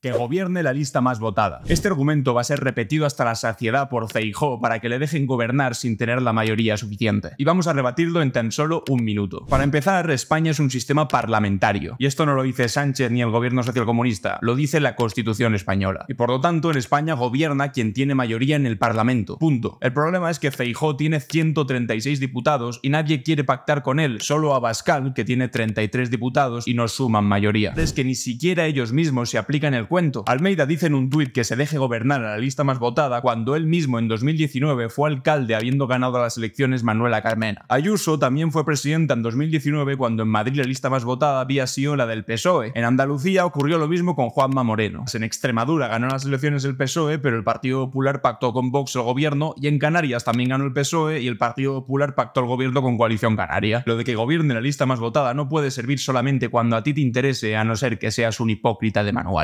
que gobierne la lista más votada. Este argumento va a ser repetido hasta la saciedad por Feijó para que le dejen gobernar sin tener la mayoría suficiente. Y vamos a rebatirlo en tan solo un minuto. Para empezar, España es un sistema parlamentario. Y esto no lo dice Sánchez ni el gobierno socialcomunista, lo dice la Constitución española. Y por lo tanto, en España gobierna quien tiene mayoría en el Parlamento. Punto. El problema es que Feijó tiene 136 diputados y nadie quiere pactar con él, solo a Abascal, que tiene 33 diputados y no suman mayoría. Es que ni siquiera ellos mismos se aplican el cuento. Almeida dice en un tuit que se deje gobernar a la lista más votada cuando él mismo en 2019 fue alcalde habiendo ganado las elecciones Manuela Carmena. Ayuso también fue presidenta en 2019 cuando en Madrid la lista más votada había sido la del PSOE. En Andalucía ocurrió lo mismo con Juanma Moreno. En Extremadura ganó las elecciones el PSOE, pero el Partido Popular pactó con Vox el gobierno y en Canarias también ganó el PSOE y el Partido Popular pactó el gobierno con Coalición Canaria. Lo de que gobierne la lista más votada no puede servir solamente cuando a ti te interese, a no ser que seas un hipócrita de manual.